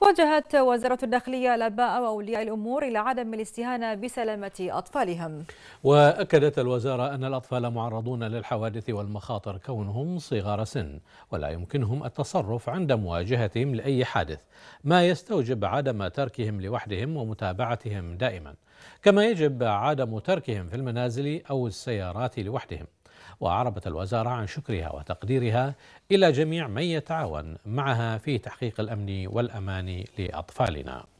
وجهت وزارة الداخلية الآباء وأولياء الأمور إلى عدم الاستهانة بسلامة أطفالهم وأكدت الوزارة أن الأطفال معرضون للحوادث والمخاطر كونهم صغار سن ولا يمكنهم التصرف عند مواجهتهم لأي حادث ما يستوجب عدم تركهم لوحدهم ومتابعتهم دائما كما يجب عدم تركهم في المنازل أو السيارات لوحدهم وأعربت الوزارة عن شكرها وتقديرها إلى جميع من يتعاون معها في تحقيق الأمن والأمان لأطفالنا